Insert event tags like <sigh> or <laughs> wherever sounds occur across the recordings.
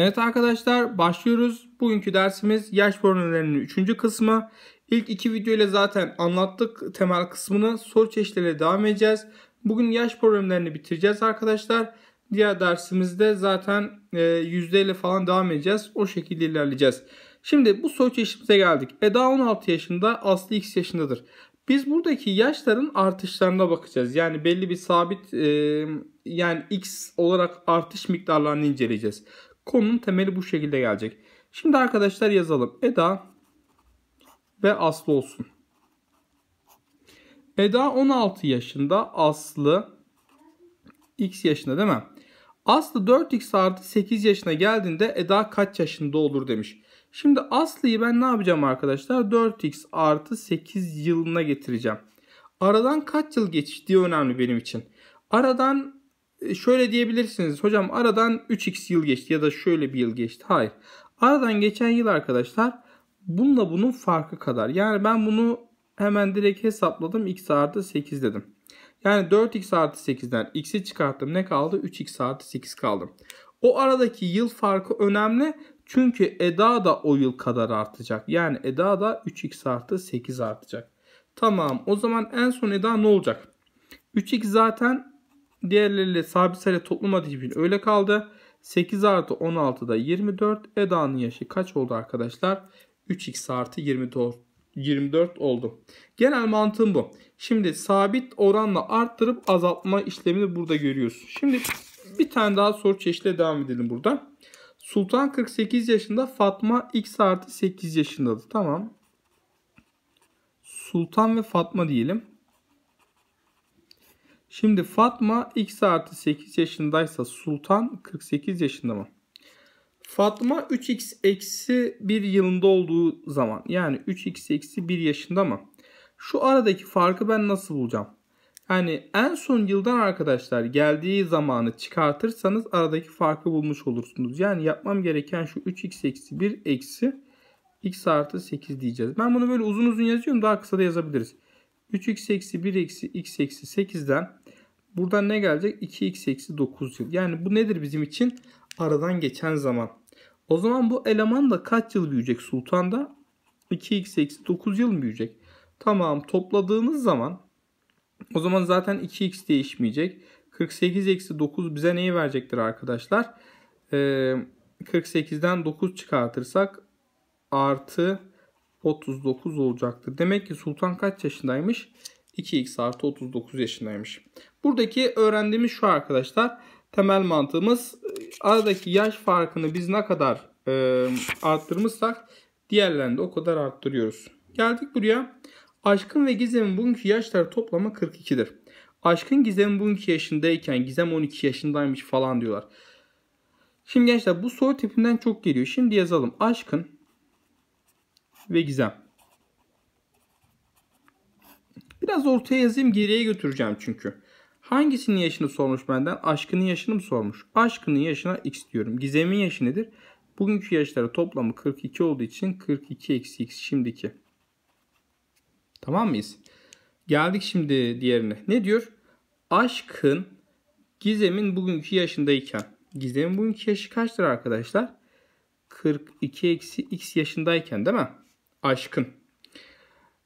Evet arkadaşlar başlıyoruz. Bugünkü dersimiz yaş formüllerinin 3. kısmı. İlk iki video ile zaten anlattık temel kısmını. Soru çeşitleriyle devam edeceğiz. Bugün yaş problemlerini bitireceğiz arkadaşlar. Diğer dersimizde zaten e, yüzde ile falan devam edeceğiz. O şekilde ilerleyeceğiz. Şimdi bu soru çeşitimize geldik. Eda 16 yaşında, Aslı X yaşındadır. Biz buradaki yaşların artışlarına bakacağız. Yani belli bir sabit e, yani X olarak artış miktarlarını inceleyeceğiz. Konunun temeli bu şekilde gelecek. Şimdi arkadaşlar yazalım. Eda ve Aslı olsun. Eda 16 yaşında, Aslı x yaşında değil mi? Aslı 4x artı 8 yaşına geldiğinde Eda kaç yaşında olur demiş. Şimdi Aslı'yı ben ne yapacağım arkadaşlar? 4x artı 8 yılına getireceğim. Aradan kaç yıl geçti diye önemli benim için. Aradan e, şöyle diyebilirsiniz. Hocam aradan 3x yıl geçti ya da şöyle bir yıl geçti. Hayır. Aradan geçen yıl arkadaşlar bununla bunun farkı kadar. Yani ben bunu hemen direkt hesapladım. x artı 8 dedim. Yani 4x artı 8'den x'i çıkarttım. Ne kaldı? 3x artı 8 kaldı. O aradaki yıl farkı önemli. Çünkü Eda da o yıl kadar artacak. Yani Eda da 3x artı 8 artacak. Tamam o zaman en son Eda ne olacak? 3x zaten Diğerleriyle sabit sayılı toplamadığı için öyle kaldı. 8 artı 16'da 24. Eda'nın yaşı kaç oldu arkadaşlar? 3x artı 24, 24 oldu. Genel mantığım bu. Şimdi sabit oranla arttırıp azaltma işlemini burada görüyoruz. Şimdi bir tane daha soru çeşitle devam edelim burada. Sultan 48 yaşında Fatma x artı 8 yaşındadır. Tamam. Sultan ve Fatma diyelim. Şimdi Fatma x artı 8 yaşındaysa Sultan 48 yaşında mı? Fatma 3x eksi 1 yılında olduğu zaman yani 3x eksi 1 yaşında mı? Şu aradaki farkı ben nasıl bulacağım? Yani en son yıldan arkadaşlar geldiği zamanı çıkartırsanız aradaki farkı bulmuş olursunuz. Yani yapmam gereken şu 3x eksi 1 eksi x artı 8 diyeceğiz. Ben bunu böyle uzun uzun yazıyorum daha kısa da yazabiliriz. 3x eksi 1 eksi x eksi 8'den Buradan ne gelecek? 2x eksi 9 yıl. Yani bu nedir bizim için? Aradan geçen zaman. O zaman bu eleman da kaç yıl büyüyecek sultanda? 2x eksi 9 yıl mı büyüyecek. Tamam topladığınız zaman o zaman zaten 2x değişmeyecek. 48 eksi 9 bize neyi verecektir arkadaşlar? Ee, 48'den 9 çıkartırsak artı 39 olacaktır. Demek ki sultan kaç yaşındaymış? 2x artı 39 yaşındaymış. Buradaki öğrendiğimiz şu arkadaşlar. Temel mantığımız e, aradaki yaş farkını biz ne kadar e, arttırmışsak diğerlerini de o kadar arttırıyoruz. Geldik buraya. Aşkın ve Gizem'in bugünkü yaşları toplamı 42'dir. Aşkın Gizem bugünkü yaşındayken Gizem 12 yaşındaymış falan diyorlar. Şimdi gençler bu soru tipinden çok geliyor. Şimdi yazalım. Aşkın ve Gizem. Biraz ortaya yazayım geriye götüreceğim çünkü. Hangisinin yaşını sormuş benden? Aşkının yaşını mı sormuş? Aşkının yaşına x diyorum. Gizem'in yaşı nedir? Bugünkü yaşları toplamı 42 olduğu için 42 eksi x şimdiki. Tamam mıyız? Geldik şimdi diğerine. Ne diyor? Aşkın Gizem'in bugünkü yaşındayken. Gizem'in bugünkü yaşı kaçtır arkadaşlar? 42 eksi x yaşındayken değil mi? Aşkın.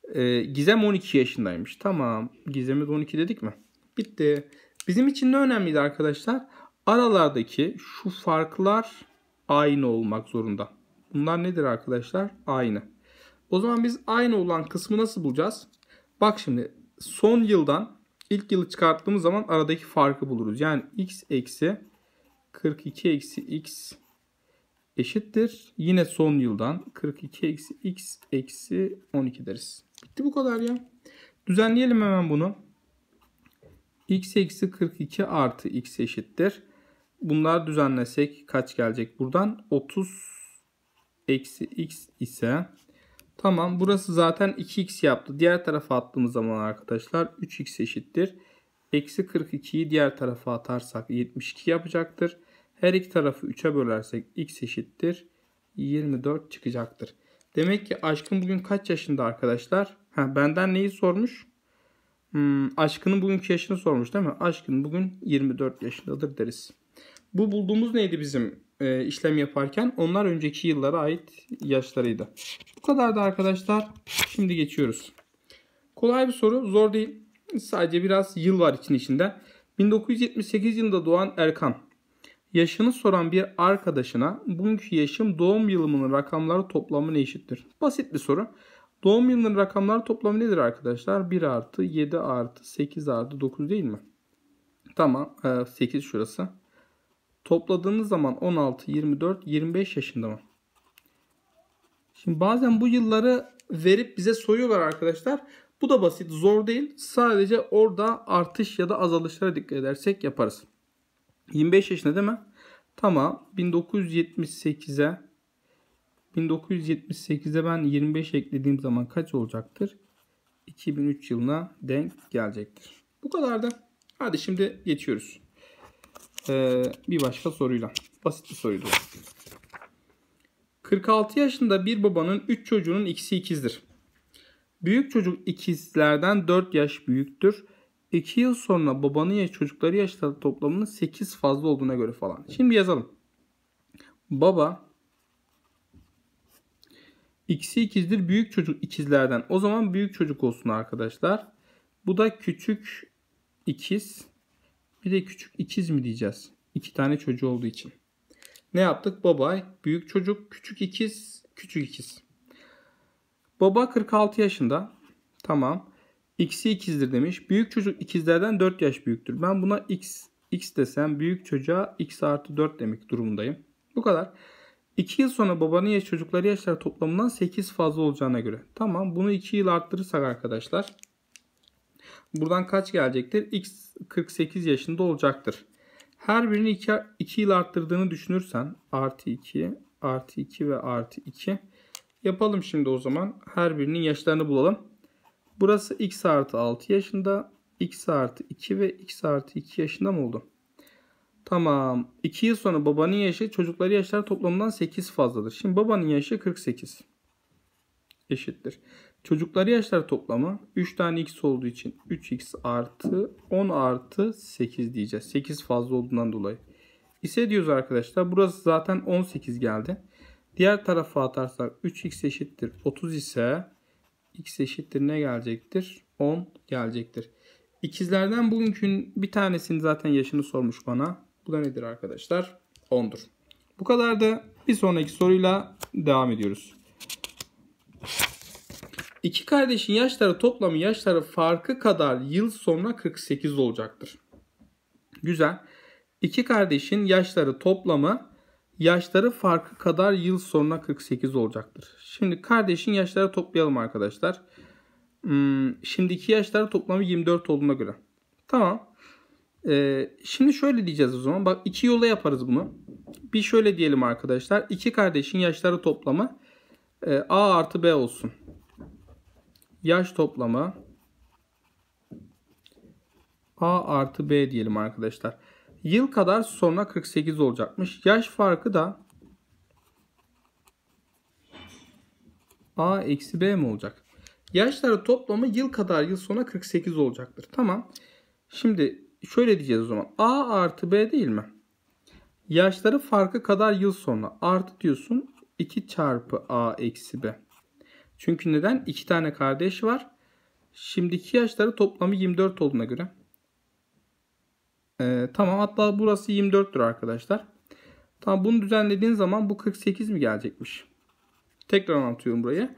Ee, Gizem 12 yaşındaymış. Tamam. Gizem'e de 12 dedik mi? Bitti. Bizim için ne önemliydi arkadaşlar? Aralardaki şu farklar aynı olmak zorunda. Bunlar nedir arkadaşlar? Aynı. O zaman biz aynı olan kısmı nasıl bulacağız? Bak şimdi son yıldan ilk yılı çıkarttığımız zaman aradaki farkı buluruz. Yani x eksi 42 eksi x eşittir. Yine son yıldan 42 eksi x eksi 12 deriz. Bitti bu kadar ya. Düzenleyelim hemen bunu. x eksi 42 artı x eşittir. Bunlar düzenlesek kaç gelecek buradan? 30 x ise tamam burası zaten 2x yaptı. Diğer tarafa attığımız zaman arkadaşlar 3x eşittir. Eksi 42'yi diğer tarafa atarsak 72 yapacaktır. Her iki tarafı 3'e bölersek x eşittir 24 çıkacaktır. Demek ki aşkın bugün kaç yaşında arkadaşlar? Ha, benden neyi sormuş? Hmm, aşkının bugünkü yaşını sormuş değil mi? Aşkın bugün 24 yaşındadır deriz. Bu bulduğumuz neydi bizim e, işlem yaparken? Onlar önceki yıllara ait yaşlarıydı. Bu kadar da arkadaşlar. Şimdi geçiyoruz. Kolay bir soru. Zor değil. Sadece biraz yıl var için içinde. 1978 yılında doğan Erkan yaşını soran bir arkadaşına bugünkü yaşım doğum yılımın rakamları toplamı ne eşittir. Basit bir soru. Doğum yılının rakamları toplamı nedir arkadaşlar? 1 artı 7 artı 8 artı 9 değil mi? Tamam 8 e, şurası. Topladığınız zaman 16, 24, 25 yaşında mı? Şimdi bazen bu yılları verip bize soruyorlar arkadaşlar. Bu da basit zor değil. Sadece orada artış ya da azalışlara dikkat edersek yaparız. 25 yaşında değil mi? Tamam. 1978'e 1978'e ben 25 eklediğim zaman kaç olacaktır? 2003 yılına denk gelecektir. Bu kadar da. Hadi şimdi geçiyoruz. Ee, bir başka soruyla. Basit bir soruydu. 46 yaşında bir babanın 3 çocuğunun ikisi ikizdir. Büyük çocuk ikizlerden 4 yaş büyüktür. 2 yıl sonra babanın ya çocukları yaşları toplamının 8 fazla olduğuna göre falan. Şimdi yazalım. Baba x'i ikizdir büyük çocuk ikizlerden. O zaman büyük çocuk olsun arkadaşlar. Bu da küçük ikiz. Bir de küçük ikiz mi diyeceğiz? İki tane çocuğu olduğu için. Ne yaptık? Baba büyük çocuk, küçük ikiz, küçük ikiz. Baba 46 yaşında. Tamam x'i ikizdir demiş. Büyük çocuk ikizlerden 4 yaş büyüktür. Ben buna x x desem büyük çocuğa x artı 4 demek durumundayım. Bu kadar. 2 yıl sonra babanın yaş çocukları yaşları toplamından 8 fazla olacağına göre. Tamam bunu 2 yıl arttırırsak arkadaşlar. Buradan kaç gelecektir? X 48 yaşında olacaktır. Her birini 2, 2 yıl arttırdığını düşünürsen artı 2, artı 2 ve artı 2. Yapalım şimdi o zaman. Her birinin yaşlarını bulalım. Burası x artı 6 yaşında. x artı 2 ve x artı 2 yaşında mı oldu? Tamam. 2 yıl sonra babanın yaşı çocukları yaşlar toplamından 8 fazladır. Şimdi babanın yaşı 48. Eşittir. Çocukları yaşlar toplamı 3 tane x olduğu için 3x artı 10 artı 8 diyeceğiz. 8 fazla olduğundan dolayı. İse diyoruz arkadaşlar. Burası zaten 18 geldi. Diğer tarafa atarsak 3x eşittir 30 ise x eşittir ne gelecektir? 10 gelecektir. İkizlerden bugünkün bir tanesinin zaten yaşını sormuş bana. Bu da nedir arkadaşlar? 10'dur. Bu kadar da bir sonraki soruyla devam ediyoruz. İki kardeşin yaşları toplamı yaşları farkı kadar yıl sonra 48 olacaktır. Güzel. İki kardeşin yaşları toplamı Yaşları farkı kadar yıl sonuna 48 olacaktır. Şimdi kardeşin yaşları toplayalım arkadaşlar. Hmm, şimdiki yaşları toplamı 24 olduğuna göre. Tamam. Ee, şimdi şöyle diyeceğiz o zaman. Bak iki yola yaparız bunu. Bir şöyle diyelim arkadaşlar. İki kardeşin yaşları toplamı e, A artı B olsun. Yaş toplamı A artı B diyelim arkadaşlar. Yıl kadar sonra 48 olacakmış. Yaş farkı da A eksi B mi olacak? Yaşları toplamı yıl kadar yıl sonra 48 olacaktır. Tamam. Şimdi şöyle diyeceğiz o zaman. A artı B değil mi? Yaşları farkı kadar yıl sonra. Artı diyorsun 2 çarpı A eksi B. Çünkü neden? 2 tane kardeş var. Şimdiki yaşları toplamı 24 olduğuna göre ee, tamam hatta burası 24'tür arkadaşlar. Tamam bunu düzenlediğin zaman bu 48 mi gelecekmiş? Tekrar anlatıyorum burayı.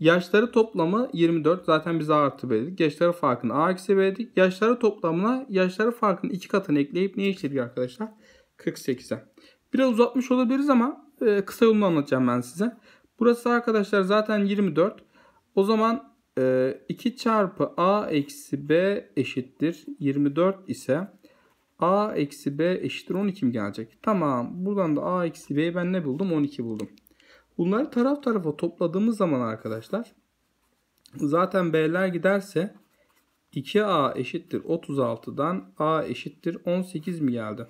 Yaşları toplamı 24. Zaten biz A artı B dedik. Yaşları farkını A eksi B dedik. Yaşları toplamına yaşları farkının iki katını ekleyip ne işledik arkadaşlar? 48'e. Biraz uzatmış olabiliriz ama e, kısa yolunu anlatacağım ben size. Burası arkadaşlar zaten 24. O zaman e, 2 çarpı A eksi B eşittir. 24 ise a eksi b eşittir 12 mi gelecek? Tamam. Buradan da a eksi b'yi ben ne buldum? 12 buldum. Bunları taraf tarafa topladığımız zaman arkadaşlar zaten b'ler giderse 2a eşittir 36'dan a eşittir 18 mi geldi?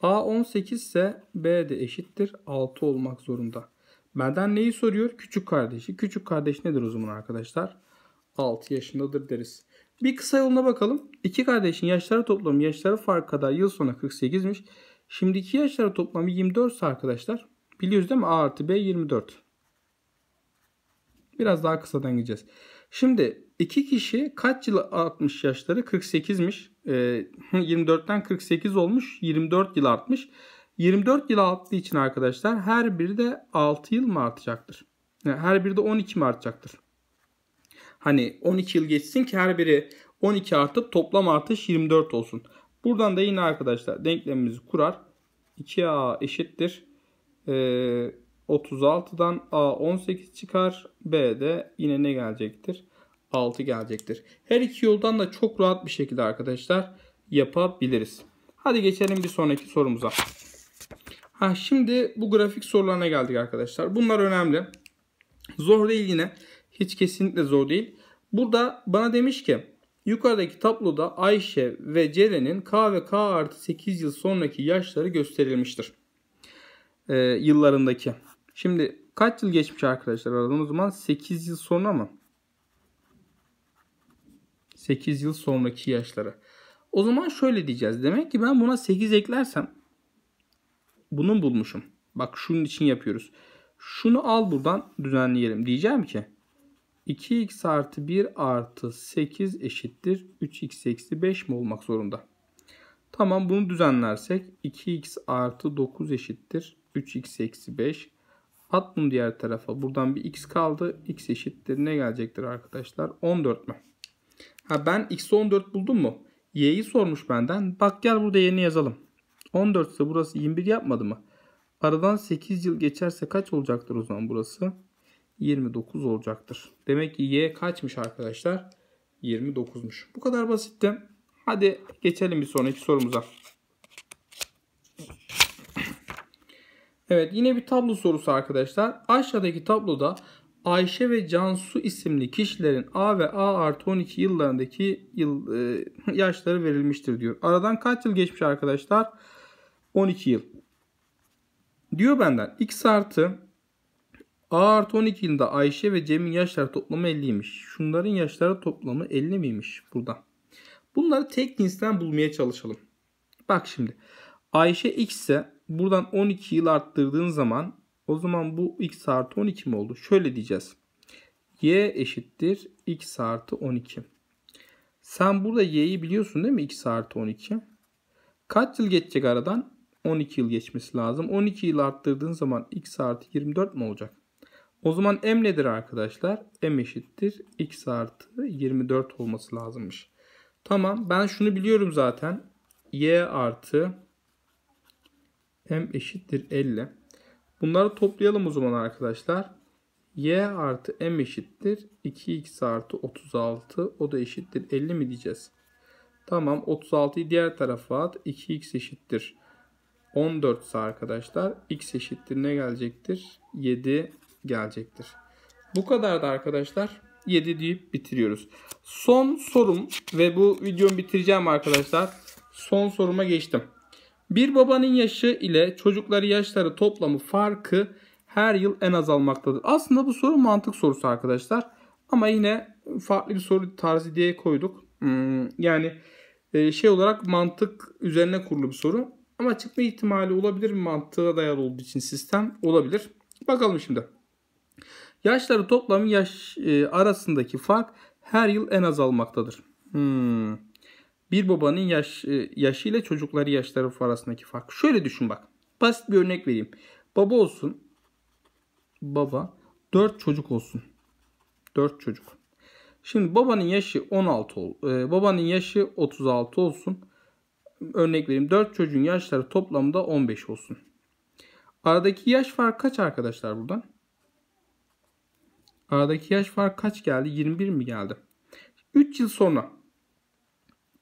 a 18 ise b de eşittir 6 olmak zorunda. Benden neyi soruyor? Küçük kardeşi. Küçük kardeş nedir uzun arkadaşlar? 6 yaşındadır deriz. Bir kısa yoluna bakalım. İki kardeşin yaşları toplamı yaşları fark kadar yıl sonu 48'miş. Şimdiki yaşları toplamı 24 ise arkadaşlar. Biliyoruz değil mi? A artı B 24. Biraz daha kısadan gideceğiz. Şimdi iki kişi kaç ee, yıl artmış yaşları? 48'miş. E, 24'ten 48 olmuş. 24 yıl artmış. 24 yıl arttığı için arkadaşlar her biri de 6 yıl mı artacaktır? Yani her biri de 12 mi artacaktır? Hani 12 yıl geçsin ki her biri 12 artıp toplam artış 24 olsun. Buradan da yine arkadaşlar denklemimizi kurar. 2A eşittir. Ee, 36'dan A 18 çıkar. B de yine ne gelecektir? 6 gelecektir. Her iki yoldan da çok rahat bir şekilde arkadaşlar yapabiliriz. Hadi geçelim bir sonraki sorumuza. Ha, şimdi bu grafik sorularına geldik arkadaşlar. Bunlar önemli. Zor değil yine. Hiç kesinlikle zor değil. Burada bana demiş ki yukarıdaki tabloda Ayşe ve Ceren'in K ve K artı 8 yıl sonraki yaşları gösterilmiştir. Ee, yıllarındaki. Şimdi kaç yıl geçmiş arkadaşlar Aradığımız zaman 8 yıl sonra mı? 8 yıl sonraki yaşları. O zaman şöyle diyeceğiz. Demek ki ben buna 8 eklersem bunu bulmuşum. Bak şunun için yapıyoruz. Şunu al buradan düzenleyelim. Diyeceğim ki 2x artı 1 artı 8 eşittir 3x eksi 5 mi olmak zorunda? Tamam bunu düzenlersek 2x artı 9 eşittir 3x eksi 5. At bunu diğer tarafa. Buradan bir x kaldı. x eşittir ne gelecektir arkadaşlar? 14 mü? Ha ben x 14 buldum mu? y'yi sormuş benden. Bak gel burada y'ni yazalım. 14 ise burası 21 yapmadı mı? Aradan 8 yıl geçerse kaç olacaktır o zaman burası? 29 olacaktır. Demek ki y kaçmış arkadaşlar? 29'muş. Bu kadar basitti. Hadi geçelim bir sonraki sorumuza. Evet yine bir tablo sorusu arkadaşlar. Aşağıdaki tabloda Ayşe ve Cansu isimli kişilerin A ve A artı 12 yıllarındaki yıl, e, <laughs> yaşları verilmiştir diyor. Aradan kaç yıl geçmiş arkadaşlar? 12 yıl. Diyor benden x artı A artı 12 yılında Ayşe ve Cem'in yaşları toplamı 50'ymiş. Şunların yaşları toplamı 50 miymiş burada? Bunları tek cinsten bulmaya çalışalım. Bak şimdi. Ayşe x ise buradan 12 yıl arttırdığın zaman o zaman bu x artı 12 mi oldu? Şöyle diyeceğiz. y eşittir x artı 12. Sen burada y'yi biliyorsun değil mi? x artı 12. Kaç yıl geçecek aradan? 12 yıl geçmesi lazım. 12 yıl arttırdığın zaman x artı 24 mi olacak? O zaman m nedir arkadaşlar? m eşittir x artı 24 olması lazımmış. Tamam ben şunu biliyorum zaten. y artı m eşittir 50. Bunları toplayalım o zaman arkadaşlar. y artı m eşittir 2x artı 36 o da eşittir 50 mi diyeceğiz. Tamam 36'yı diğer tarafa at 2x eşittir 14 ise arkadaşlar x eşittir ne gelecektir? 7 gelecektir. Bu kadar da arkadaşlar 7 deyip bitiriyoruz. Son sorum ve bu videomu bitireceğim arkadaşlar. Son soruma geçtim. Bir babanın yaşı ile çocukları yaşları toplamı farkı her yıl en azalmaktadır. Aslında bu soru mantık sorusu arkadaşlar. Ama yine farklı bir soru tarzı diye koyduk. Hmm, yani e, şey olarak mantık üzerine kurulu bir soru. Ama çıkma ihtimali olabilir mantığa dayalı olduğu için sistem olabilir. Bakalım şimdi. Yaşları toplamı yaş e, arasındaki fark her yıl en azalmaktadır. Hmm. Bir babanın yaş e, yaşı ile çocukları yaşları arasındaki fark. Şöyle düşün bak. Basit bir örnek vereyim. Baba olsun. Baba 4 çocuk olsun. 4 çocuk. Şimdi babanın yaşı 16 ol. E, babanın yaşı 36 olsun. Örnek vereyim. 4 çocuğun yaşları toplamda 15 olsun. Aradaki yaş farkı kaç arkadaşlar buradan? Aradaki yaş fark kaç geldi? 21 mi geldi? 3 yıl sonra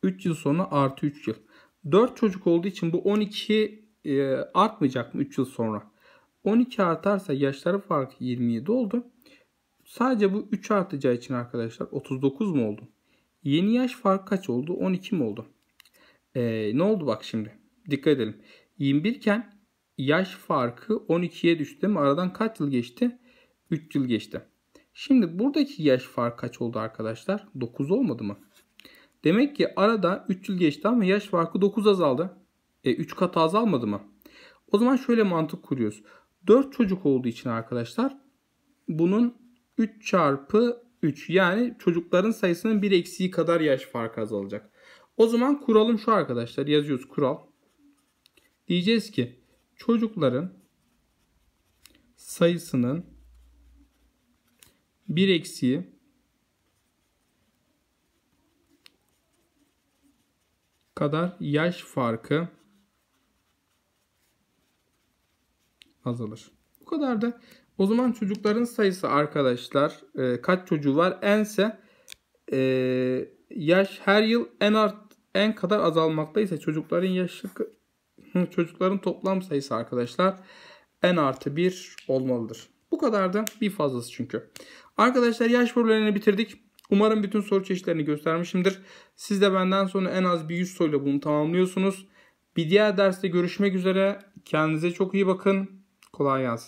3 yıl sonra artı 3 yıl. 4 çocuk olduğu için bu 12 e, artmayacak mı 3 yıl sonra? 12 artarsa yaşları farkı 27 oldu. Sadece bu 3 artacağı için arkadaşlar 39 mu oldu? Yeni yaş farkı kaç oldu? 12 mi oldu? E, ne oldu bak şimdi? Dikkat edelim. 21 iken yaş farkı 12'ye düştü değil mi? Aradan kaç yıl geçti? 3 yıl geçti. Şimdi buradaki yaş farkı kaç oldu arkadaşlar? 9 olmadı mı? Demek ki arada 3 yıl geçti ama yaş farkı 9 azaldı. E 3 katı azalmadı mı? O zaman şöyle mantık kuruyoruz. 4 çocuk olduğu için arkadaşlar bunun 3 çarpı 3 yani çocukların sayısının 1 eksiği kadar yaş farkı azalacak. O zaman kuralım şu arkadaşlar yazıyoruz kural. Diyeceğiz ki çocukların sayısının 1 eksiği kadar yaş farkı azalır. Bu kadar da. O zaman çocukların sayısı arkadaşlar e, kaç çocuğu var? ense e, yaş her yıl en art en kadar azalmakta çocukların yaşı <laughs> çocukların toplam sayısı arkadaşlar en artı bir olmalıdır. Bu kadardı bir fazlası çünkü. Arkadaşlar yaş problemlerini bitirdik. Umarım bütün soru çeşitlerini göstermişimdir. Siz de benden sonra en az bir 100 soruyla bunu tamamlıyorsunuz. Bir diğer derste görüşmek üzere. Kendinize çok iyi bakın. Kolay gelsin.